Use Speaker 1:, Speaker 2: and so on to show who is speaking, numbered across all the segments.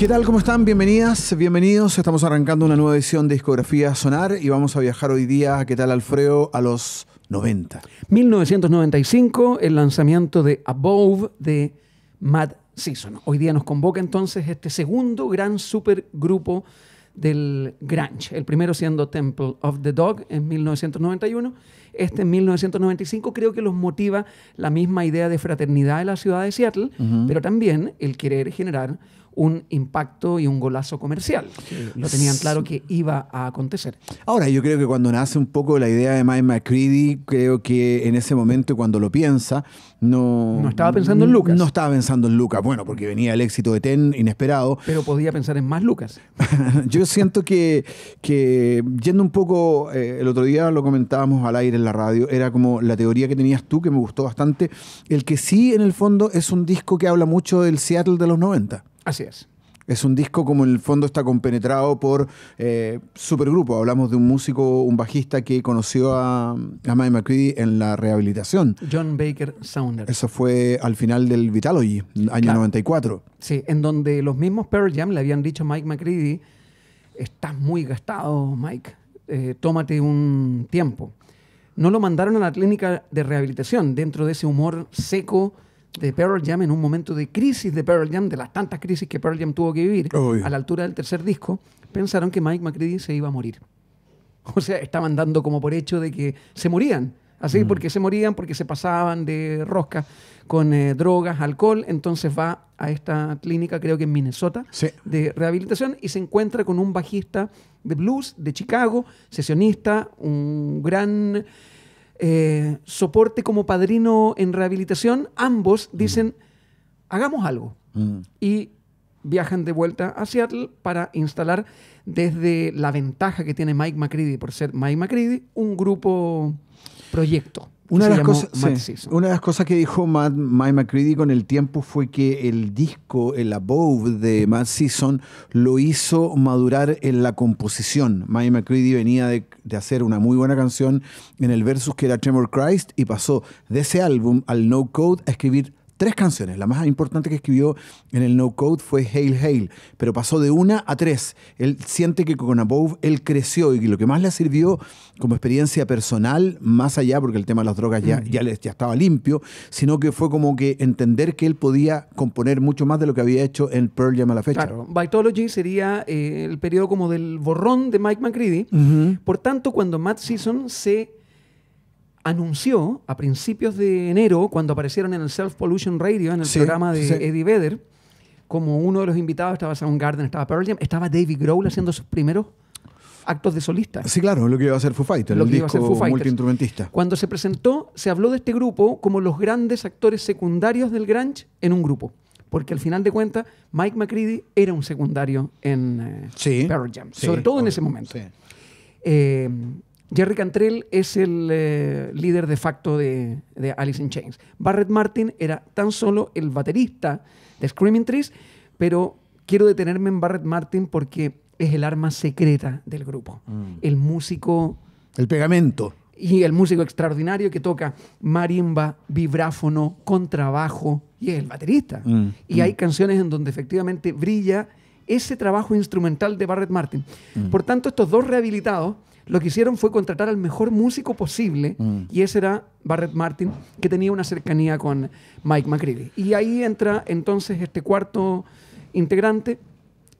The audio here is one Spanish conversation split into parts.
Speaker 1: ¿Qué tal? ¿Cómo están? Bienvenidas, bienvenidos. Estamos arrancando una nueva edición de Discografía Sonar y vamos a viajar hoy día, ¿qué tal Alfredo? A los
Speaker 2: 90. 1995, el lanzamiento de Above de Matt Season. Hoy día nos convoca entonces este segundo gran supergrupo del Grunge. El primero siendo Temple of the Dog en 1991 este en 1995, creo que los motiva la misma idea de fraternidad de la ciudad de Seattle, pero también el querer generar un impacto y un golazo comercial. Lo tenían claro que iba a acontecer.
Speaker 1: Ahora, yo creo que cuando nace un poco la idea de Mike McCready, creo que en ese momento cuando lo piensa, no... No estaba pensando en Lucas. No estaba pensando en Lucas, bueno, porque venía el éxito de Ten inesperado.
Speaker 2: Pero podía pensar en más Lucas.
Speaker 1: yo siento que, que, yendo un poco, eh, el otro día lo comentábamos al aire la radio. Era como la teoría que tenías tú, que me gustó bastante. El que sí, en el fondo, es un disco que habla mucho del Seattle de los 90. Así es. Es un disco como en el fondo está compenetrado por eh, supergrupo. Hablamos de un músico, un bajista que conoció a, a Mike McCready en la rehabilitación.
Speaker 2: John Baker Sounder.
Speaker 1: Eso fue al final del Vitalogy, año 94.
Speaker 2: Sí, en donde los mismos Pearl Jam le habían dicho a Mike McCready, estás muy gastado, Mike, eh, tómate un tiempo no lo mandaron a la clínica de rehabilitación dentro de ese humor seco de Pearl Jam en un momento de crisis de Pearl Jam, de las tantas crisis que Pearl Jam tuvo que vivir a la altura del tercer disco, pensaron que Mike McCready se iba a morir. O sea, estaban dando como por hecho de que se morían. Así, mm. porque se morían, porque se pasaban de rosca con eh, drogas, alcohol. Entonces va a esta clínica, creo que en Minnesota, de rehabilitación y se encuentra con un bajista de blues de Chicago, sesionista, un gran eh, soporte como padrino en rehabilitación. Ambos mm. dicen, hagamos algo. Mm. Y viajan de vuelta a Seattle para instalar desde la ventaja que tiene Mike McCready por ser Mike McCready un grupo proyecto. Una de, las
Speaker 1: cosas, que dijo Matt, Mike McCready con el tiempo fue que el disco, el Above de Matt Season, lo hizo madurar en la composición. Mike McCready venía de, de, hacer una muy buena canción en el versus que era Tremor Christ y pasó de ese álbum al No Code a escribir tres canciones. La más importante que escribió en el No Code fue Hail Hail, pero pasó de una a tres. Él siente que con Above él creció y lo que más le sirvió como experiencia personal, más allá, porque el tema de las drogas ya, ya, ya estaba limpio, sino que fue como que entender que él podía componer mucho más de lo que había hecho en Pearl Jam a la fecha. Claro,
Speaker 2: sería eh, el periodo como del borrón de Mike McCready. Por tanto, cuando Matt Season se anunció a principios de enero, cuando aparecieron en el Self Pollution Radio, en el programa de Eddie Vedder, como uno de los invitados, estaba Garden estaba Pearl Jam, estaba David Grohl haciendo sus primeros actos de solista.
Speaker 1: Sí, claro, lo que iba a hacer Foo Fighters, el disco multiinstrumentista.
Speaker 2: Cuando se presentó, se habló de este grupo como los grandes actores secundarios del grunge en un grupo. Porque al final de cuentas, Mike McCready era un secundario en eh, Pearl Jam, sobre todo en ese momento. Eh, Jerry Cantrell es el eh, líder de facto de, Alice in Chains. Barrett Martin era tan solo el baterista de Screaming Trees, pero quiero detenerme en Barrett Martin porque es el arma secreta del grupo. Mm. El músico. El pegamento. Y el músico extraordinario que toca marimba, vibráfono, contrabajo, y es el baterista. Mm, y hay mm. canciones en donde efectivamente brilla ese trabajo instrumental de Barrett Martin. Por tanto, estos dos rehabilitados lo que hicieron fue contratar al mejor músico posible, mm. y ese era Barrett Martin, que tenía una cercanía con Mike McCready. Y ahí entra entonces este cuarto integrante,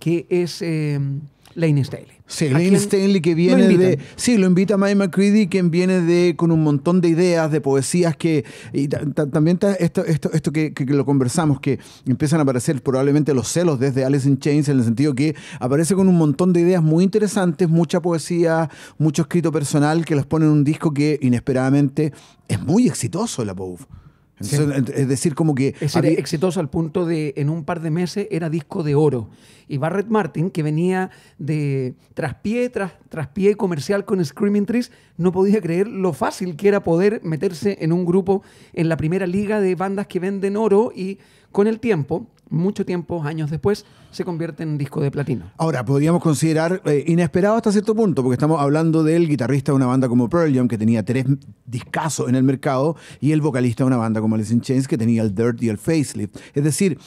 Speaker 2: que es... Eh, Lane Stanley Sí, Stanley que viene de. Sí, lo
Speaker 1: invita a Mike McCready, quien viene de con un montón de ideas, de poesías que. Y también esto, esto, esto que, lo conversamos, que empiezan a aparecer probablemente los celos desde Alice in Chains, en el sentido que aparece con un montón de ideas muy interesantes, mucha poesía, mucho escrito personal, que los pone en un disco que
Speaker 2: inesperadamente es muy exitoso, la POV.
Speaker 1: Es decir, como que... exitoso
Speaker 2: al punto de, en un par de meses, era disco de oro. Y Barrett Martin, que venía de traspié tras, traspié comercial con Screaming Trees, no podía creer lo fácil que era poder meterse en un grupo en la primera liga de bandas que venden oro y con el tiempo mucho tiempo, años después, se convierte en disco de platino.
Speaker 1: Ahora, podríamos considerar eh, inesperado hasta cierto punto, porque estamos hablando del guitarrista de una banda como Pearl Jam, que tenía tres discazos en el mercado, y el vocalista de una banda como Alice in Chains, que tenía el Dirt y el Facelift. Es decir,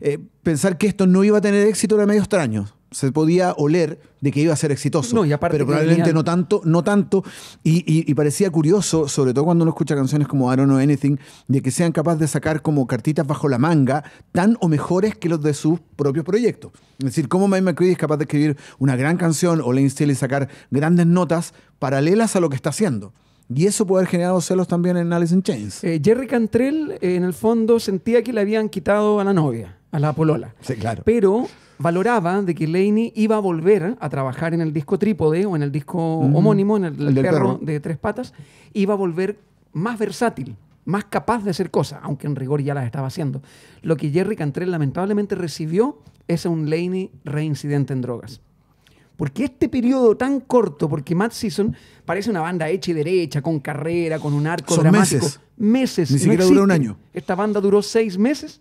Speaker 1: eh, pensar que esto no iba a tener éxito era medio extraño se podía oler de que iba a ser exitoso. pero probablemente no tanto, no tanto. Y, parecía curioso, sobre todo cuando uno escucha canciones como I Don't Know Anything, de que sean capaces de sacar como cartitas bajo la manga tan o mejores que los de sus propios proyectos. Es decir, cómo Mike McCready es capaz de escribir una gran canción o Lane Steele y sacar grandes notas paralelas a lo que está haciendo. Y eso puede haber
Speaker 2: generado celos también en Alice in Chains. Eh, Jerry Cantrell, eh, en el fondo, sentía que le habían quitado a la novia, a la polola. Sí, claro. Pero valoraba de que Laney iba a volver a trabajar en el disco trípode o en el disco mm, homónimo, en el, perro, de tres patas, iba a volver más versátil, más capaz de hacer cosas, aunque en rigor ya las estaba haciendo. Lo que Jerry Cantrell lamentablemente recibió es un Laney reincidente en drogas. Porque este periodo tan corto, porque Matt Season parece una banda hecha y derecha, con carrera, con un arco dramático. Meses. meses. Ni siquiera un año. Esta banda duró seis meses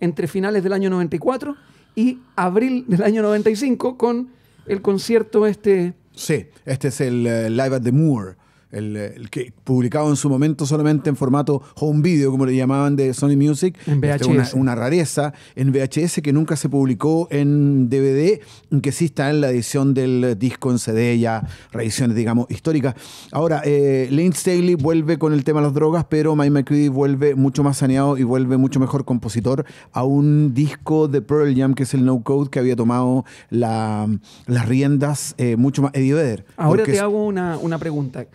Speaker 2: entre finales del año 94 y abril del año 95 con el concierto este.
Speaker 1: Sí, este es el eh, Live at the Moor el, que publicado en su momento solamente en formato home video, como le llamaban de Sony Music. Este, una, rareza en VHS que nunca se publicó en DVD, que sí está en la edición del disco en CD, ya reediciones, digamos, históricas. Ahora, eh, Lane Staley vuelve con el tema de las drogas, pero Mike McCready vuelve mucho más saneado y vuelve mucho mejor compositor a un disco de Pearl Jam, que es el No Code, que había tomado las riendas eh, mucho más Eddie Vedder. Ahora te
Speaker 2: hago una, una pregunta.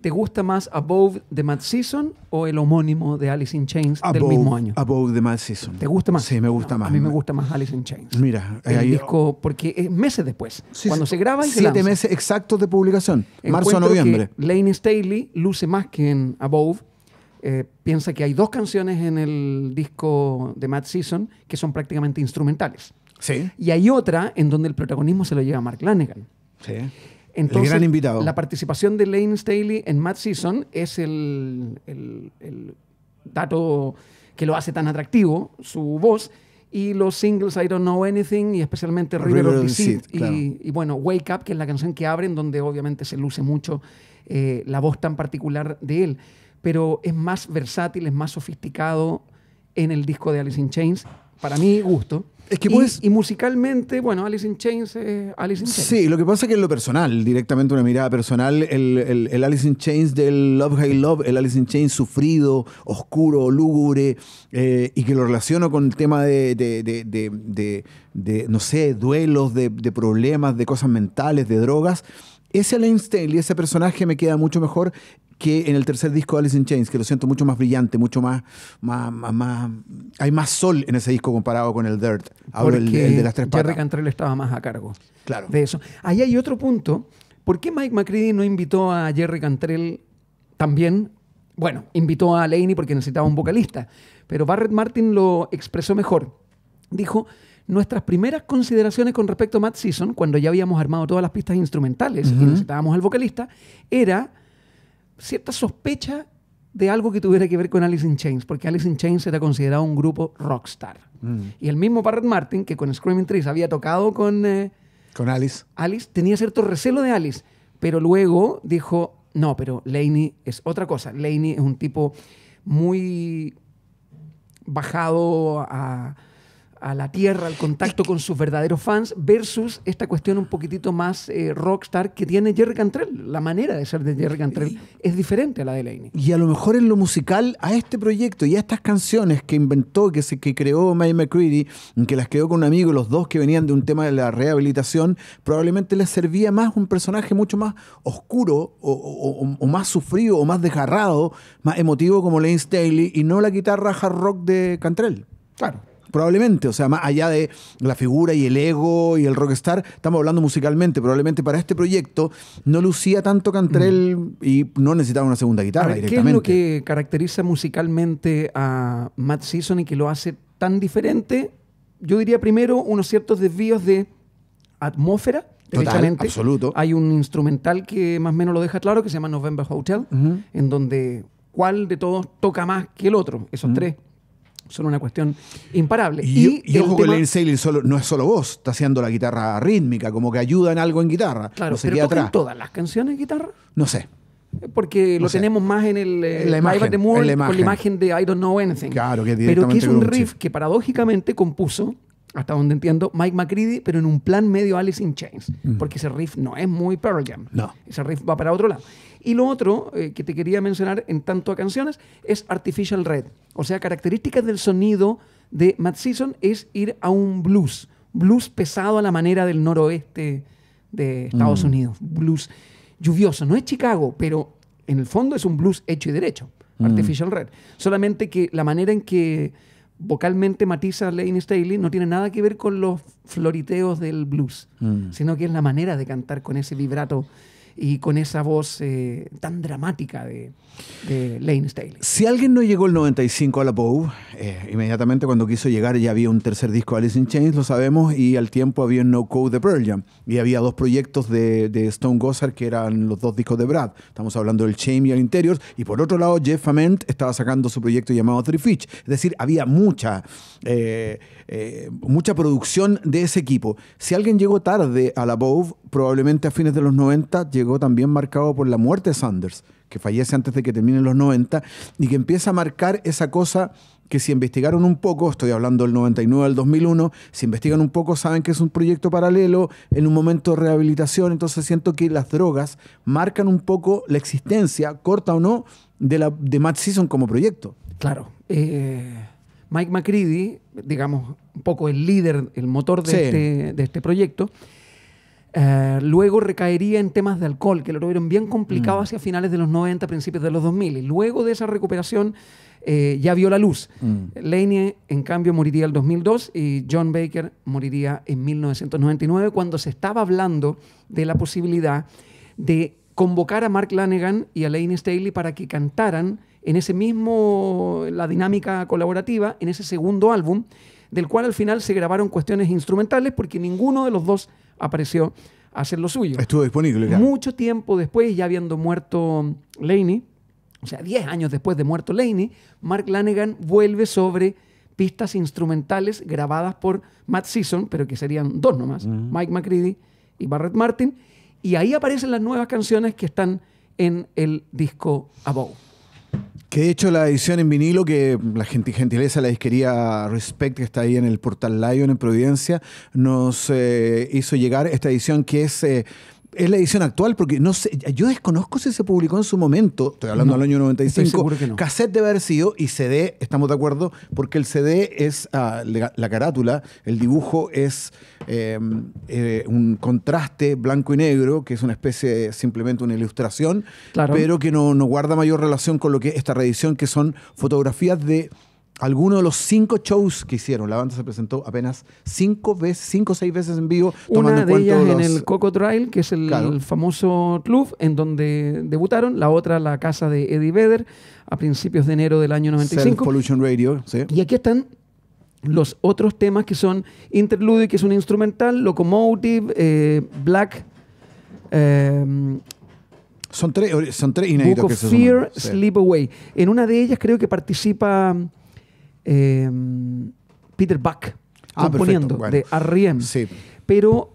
Speaker 2: ¿Te gusta más Above the Mad Season o el homónimo de Alice in Chains del mismo año?
Speaker 1: Above the Mad Season.
Speaker 2: ¿Te gusta más? Sí, me gusta más. A mí me gusta más Alice in Chains.
Speaker 1: Mira, el
Speaker 2: disco, porque es meses después, cuando se graba y Siete
Speaker 1: meses exactos de publicación, marzo a noviembre.
Speaker 2: Que Lane Staley luce más que en Above. Eh, piensa que hay dos canciones en el disco de Mad Season que son prácticamente instrumentales. Sí. Y hay otra en donde el protagonismo se lo lleva Mark Lanegan. Sí. Entonces, gran invitado. La participación de Lane Staley en Mad Season es el, el, dato que lo hace tan atractivo, su voz y los singles I Don't Know Anything y especialmente River, of Deceit y, y, bueno, Wake Up, que es la canción que abren, donde obviamente se luce mucho eh, la voz tan particular de él. Pero es más versátil, es más sofisticado en el disco de Alice in Chains, para mi gusto. Es que y, y, musicalmente, bueno, Alice in Chains Alice in Chains. Sí, lo
Speaker 1: que pasa es que en lo personal, directamente una mirada personal, el, el, Alice in Chains del Love High Love, el Alice in Chains sufrido, oscuro, lúgubre, eh, y que lo relaciono con el tema de, de, de, de no sé, duelos, de, problemas, de cosas mentales, de drogas, ese Steele y ese personaje me queda mucho mejor que en el tercer disco de Alice in Chains, que lo siento mucho más brillante, mucho más, hay más sol en ese disco comparado con el Dirt, ahora el, de las tres partes. Jerry
Speaker 2: Cantrell estaba más a cargo claro. de eso. Ahí hay otro punto. ¿Por qué Mike McCready no invitó a Jerry Cantrell también? Bueno, invitó a Laney porque necesitaba un vocalista, pero Barrett Martin lo expresó mejor. Dijo, nuestras primeras consideraciones con respecto a Matt Season, cuando ya habíamos armado todas las pistas instrumentales y necesitábamos al vocalista, era cierta sospecha de algo que tuviera que ver con Alice in Chains, porque Alice in Chains era considerado un grupo rockstar. Mm. Y el mismo Barrett Martin, que con Screaming Trees había tocado con... Eh, con Alice. Alice tenía cierto recelo de Alice, pero luego dijo, no, pero Laney es otra cosa. Laney es un tipo muy bajado a a la tierra, al contacto con sus verdaderos fans, versus esta cuestión un poquitito más eh, rockstar que tiene Jerry Cantrell. La manera de ser de Jerry Cantrell es diferente a la de Laney.
Speaker 1: Y a lo mejor en lo musical, a este proyecto y a estas canciones que inventó, que, se, que creó May McCready, que las quedó con un amigo, los dos que venían de un tema de la rehabilitación, probablemente les servía más un personaje mucho más oscuro o, o más sufrido o más desgarrado, más emotivo como Lane Staley y no la guitarra hard rock de Cantrell. Claro probablemente. O sea, más allá de la figura y el ego y el rockstar, estamos hablando musicalmente. Probablemente para este proyecto no lucía tanto Cantrell mm. y no necesitaba una segunda guitarra directamente. ¿Qué es lo
Speaker 2: que caracteriza musicalmente a Matt Season y que lo hace tan diferente? Yo diría primero unos ciertos desvíos de atmósfera. Total, absoluto. Hay un instrumental que más o menos lo deja claro que se llama November Hotel, en donde cuál de todos toca más que el otro, esos tres son una cuestión imparable. Y, ojo que Lane
Speaker 1: no es solo vos, está haciendo la guitarra rítmica, como que ayuda en algo en guitarra. Claro, todas las
Speaker 2: canciones en guitarra? No sé. Porque lo tenemos más en el eh, la imagen, de la imagen. de I Don't Know Anything. Claro, que Pero que es un riff que paradójicamente compuso hasta donde entiendo, Mike McCready, pero en un plan medio Alice in Chains, porque ese riff no es muy Pearl Jam. No. Ese riff va para otro lado. Y lo otro eh, que te quería mencionar en tanto a canciones es Artificial Red. O sea, características del sonido de Matt Season es ir a un blues, blues pesado a la manera del noroeste de Estados mm. Unidos, blues lluvioso. No es Chicago, pero en el fondo es un blues hecho y derecho, mm. Artificial Red. Solamente que la manera en que vocalmente matiza Lane Staley no tiene nada que ver con los floriteos del blues, mm. sino que es la manera de cantar con ese vibrato y con esa voz eh, tan dramática de, de, Lane Staley.
Speaker 1: Si alguien no llegó el 95 a la Bow, eh, inmediatamente cuando quiso llegar ya había un tercer disco Alice in Chains, lo sabemos, y al tiempo había No Code de Pearl Jam. Y había dos proyectos de, Stone Gossard que eran los dos discos de Brad. Estamos hablando del Chain y el Interiors Y por otro lado, Jeff Ament estaba sacando su proyecto llamado Three Fish. Es decir, había mucha, eh, mucha producción de ese equipo. Si alguien llegó tarde a la Bow, probablemente a fines de los 90 llegó también marcado por la muerte de Sanders, que fallece antes de que terminen los 90, y que empieza a marcar esa cosa que si investigaron un poco, estoy hablando del 99 al 2001, si investigan un poco saben que es un proyecto paralelo, en un momento de rehabilitación, entonces siento que las drogas marcan un poco la existencia, corta o no, de, la, de Matt Season como proyecto. Claro.
Speaker 2: Eh, Mike McCready, digamos, un poco el líder, el motor de, este, de este proyecto, eh, luego recaería en temas de alcohol, que lo tuvieron bien complicado mm. hacia finales de los 90, principios de los 2000. Y luego de esa recuperación eh, ya vio la luz. Mm. en cambio, moriría el 2002 y John Baker moriría en 1999, cuando se estaba hablando de la posibilidad de convocar a Mark Lanegan y a Laney Staley para que cantaran en ese mismo, la dinámica colaborativa, en ese segundo álbum, del cual al final se grabaron cuestiones instrumentales porque ninguno de los dos apareció a hacer lo suyo.
Speaker 1: Estuvo disponible. Mucho
Speaker 2: tiempo después, ya habiendo muerto Laney, o sea, 10 años después de muerto Laney, Mark Lanegan vuelve sobre pistas instrumentales grabadas por Matt Season, pero que serían dos nomás, Mike McCready y Barrett Martin, y ahí aparecen las nuevas canciones que están en el disco Above.
Speaker 1: Que de hecho la edición en vinilo, que la gentileza, la disquería Respect, que está ahí en el portal Lion en Providencia, nos eh, hizo llegar esta edición que es... Eh, es la edición actual, porque no sé, yo desconozco si se publicó en su momento, estoy hablando del año 95, cassette debe haber sido y CD, estamos de acuerdo, porque el CD es ah, la carátula, el dibujo es em, eh, un contraste blanco y negro, que es una especie, simplemente una ilustración, pero que no, no guarda mayor relación con lo que esta reedición, que son fotografías de algunos de los cinco shows que hicieron. La banda se
Speaker 2: presentó apenas cinco veces, cinco o seis veces en vivo. Una de ellas en el Coco Trail, que es el, famoso club en donde debutaron. La otra, la casa de Eddie Vedder, a principios de enero del año 95. Pollution Radio, Y aquí están los otros temas que son y que es un instrumental, Locomotive, eh, Black... Eh, son tres, son tres inéditos. Fear, Sleep Away. En una de ellas creo que participa Em, Peter Buck ah, componiendo, de R.E.M. Pero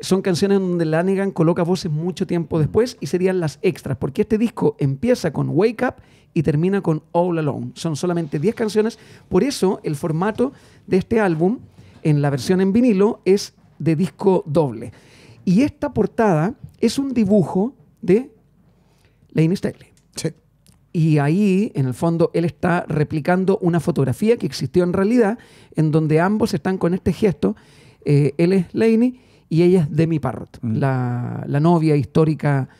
Speaker 2: son canciones donde Lannigan coloca voces mucho tiempo mm. después y serían las extras, porque este disco empieza con Wake Up y termina con All Alone. Son solamente 10 canciones, por eso el formato de este álbum en la versión en vinilo es de disco doble. Y esta portada es un dibujo de Lane Staley. Sí. Y ahí, en el fondo, él está replicando una fotografía que existió en realidad, en donde ambos están con este gesto. Eh, él es Laney y ella es Demi Parrot, mm. la, novia histórica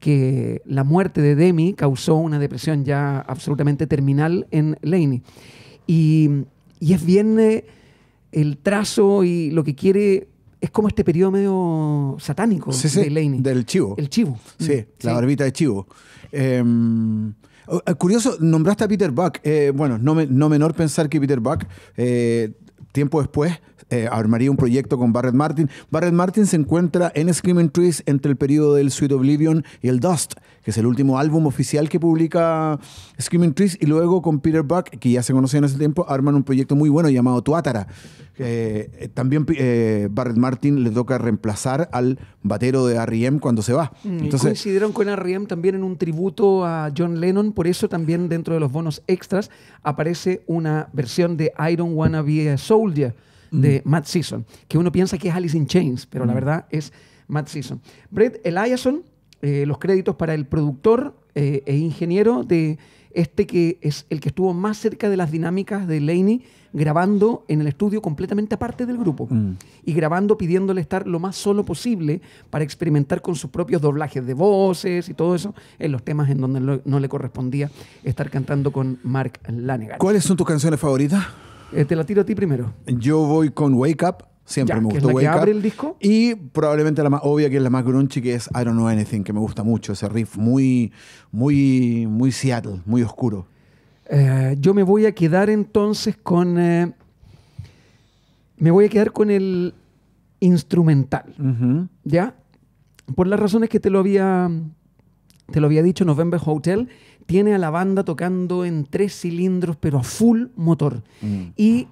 Speaker 2: que la muerte de Demi causó una depresión ya absolutamente terminal en Laney. Y, es bien eh, el trazo y lo que quiere es como este periodo medio satánico de
Speaker 1: Del chivo. El chivo. Sí, mm, la barbita de chivo. Em, oh, eh, curioso, nombraste a Peter Buck. Eh, bueno, no, menor pensar que Peter Buck, eh, tiempo después, eh, armaría un proyecto con Barrett Martin. Barrett Martin se encuentra en Screaming Trees entre el periodo del Sweet Oblivion y el Dust, que es el último álbum oficial que publica Screaming Trees, y luego con Peter Buck, que ya se conocía en ese tiempo, arman un proyecto muy bueno llamado Tuatara. Eh, eh, también Barrett Martin le toca reemplazar al batero de R.E.M. cuando se va. Mm, coincidieron
Speaker 2: con R.E.M. también en un tributo a John Lennon, por eso también dentro de los bonos extras aparece una versión de I Don't Wanna Be a Soldier de mm. Matt Season, que uno piensa que es Alice in Chains, pero la mm. verdad es Matt Season. Brett Eliason, eh, los créditos para el productor eh, e ingeniero de este que es el que estuvo más cerca de las dinámicas de Laney grabando en el estudio completamente aparte del grupo mm. y grabando pidiéndole estar lo más solo posible para experimentar con sus propios doblajes de voces y todo eso en los temas en donde no le correspondía estar cantando con Mark Lanegan. ¿Cuáles son tus canciones favoritas? Eh, te la tiro a ti primero. Yo voy con Wake Up. Siempre me gustó wake up. la Wake que abre el disco?
Speaker 1: Y probablemente la más obvia, que es la más grunchy, que es I Don't Know Anything, que me gusta mucho. Ese riff muy, muy, muy Seattle,
Speaker 2: muy oscuro. Eh, yo me voy a quedar entonces con. Eh, me voy a quedar con el instrumental. ¿Ya? Por las razones que te lo había te lo había dicho, November Hotel tiene a la banda tocando en tres cilindros, pero a full motor. Mm. Y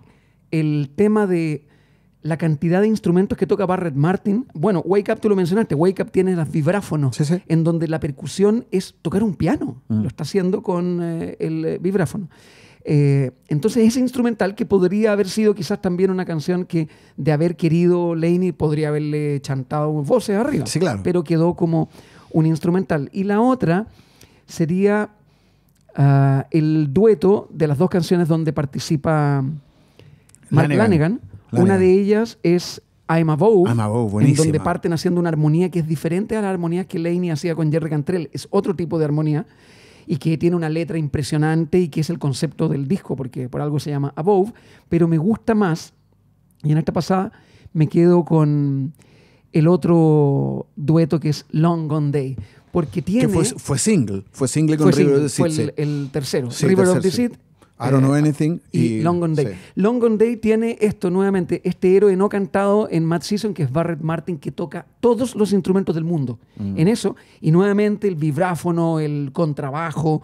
Speaker 2: el tema de la cantidad de instrumentos que toca Barrett Martin. Bueno, Wake Up, tú lo mencionaste, Wake Up tiene las vibráfonos, en donde la percusión es tocar un piano. Mm. Lo está haciendo con eh, el eh, vibráfono. Eh, entonces, ese instrumental que podría haber sido quizás también una canción que de haber querido Laney podría haberle chantado voces arriba. claro. Pero quedó como un instrumental. Y la otra sería ah, el dueto de las dos canciones donde participa Mark Lanegan. Una de ellas es I'm Above. I'm Above, en donde parten haciendo una armonía que es diferente a la armonía que Laney hacía con Jerry Cantrell. Es otro tipo de armonía y que tiene una letra impresionante y que es el concepto del disco, porque por algo se llama Above, pero me gusta más, y en esta pasada me quedo con el otro dueto que es Long Gone Day. Porque tiene. fue, single, fue single con River of the Fue el, tercero, River of the I don't know eh, anything. Y, Long Gone Day. Long Gone Day tiene esto nuevamente, este héroe no cantado en Mad Season, que es Barrett Martin, que toca todos los instrumentos del mundo mm. en eso. Y nuevamente el vibráfono, el contrabajo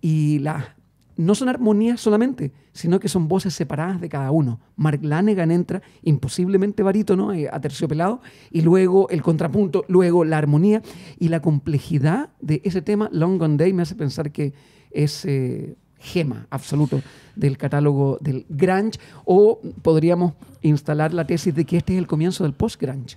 Speaker 2: y la no son armonías solamente, sino que son voces separadas de cada uno. Mark Lanegan entra imposiblemente barítono, eh, a terciopelado, y luego el contrapunto, luego la armonía. Y la complejidad de ese tema, Long Gone Day, me hace pensar que es eh, gema absoluto del catálogo del grunge, o podríamos instalar la tesis de que este es el comienzo del post-grunge.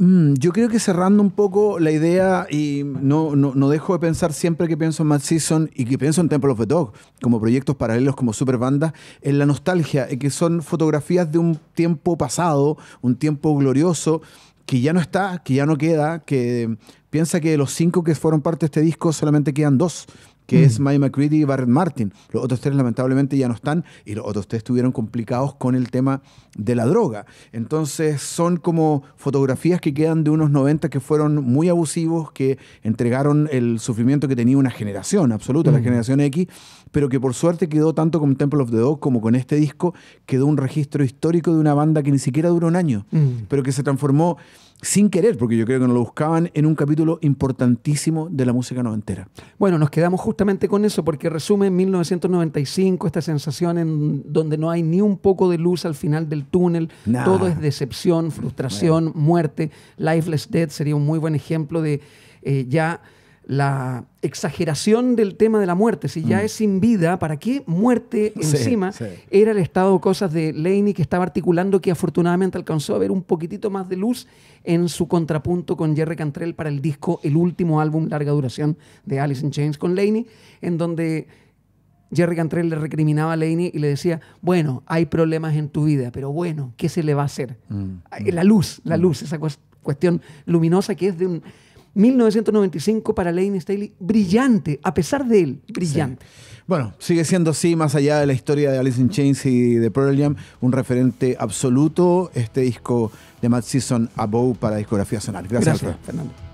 Speaker 2: Mm, yo creo que cerrando un
Speaker 1: poco la idea, y no, no, dejo de pensar siempre que pienso en Mad Season y que pienso en Temple of the Dog, como proyectos paralelos, como Superbanda en la nostalgia, que son fotografías de un tiempo pasado, un tiempo glorioso, que ya no está, que ya no queda, que piensa que de los cinco que fueron parte de este disco solamente quedan dos que es mm. Mike McCready y Barrett Martin. Los otros tres lamentablemente ya no están y los otros tres estuvieron complicados con el tema de la droga. Entonces son como fotografías que quedan de unos 90 que fueron muy abusivos, que entregaron el sufrimiento que tenía una generación absoluta, la mm. generación X pero que por suerte quedó tanto con Temple of the Dog como con este disco, quedó un registro histórico de una banda que ni siquiera duró un año, mm. pero que se transformó sin querer, porque yo creo que no lo buscaban, en un capítulo importantísimo de la música noventera.
Speaker 2: Bueno, nos quedamos justamente con eso, porque resume en 1995, esta sensación en donde no hay ni un poco de luz al final del túnel, todo es decepción, frustración, muerte. Lifeless Dead sería un muy buen ejemplo de eh, ya la exageración del tema de la muerte. Si ya mm. es sin vida, ¿para qué muerte encima? Era el estado de cosas de Laney que estaba articulando que afortunadamente alcanzó a ver un poquitito más de luz en su contrapunto con Jerry Cantrell para el disco, el último álbum larga duración de Alice in Chains con Laney, en donde Jerry Cantrell le recriminaba a Laney y le decía, bueno, hay problemas en tu vida, pero bueno, ¿qué se le va a hacer? Mm, la luz, la mm. luz, esa cuestión luminosa que es de un 1995 para Lane Staley, brillante, a pesar de él, brillante.
Speaker 1: Bueno, sigue siendo así, más allá de la historia de Alice in Chains y de Pearl Jam, un referente absoluto este disco de Matt Season Above para discografía sonar. Gracias, Gracias
Speaker 2: Fernando.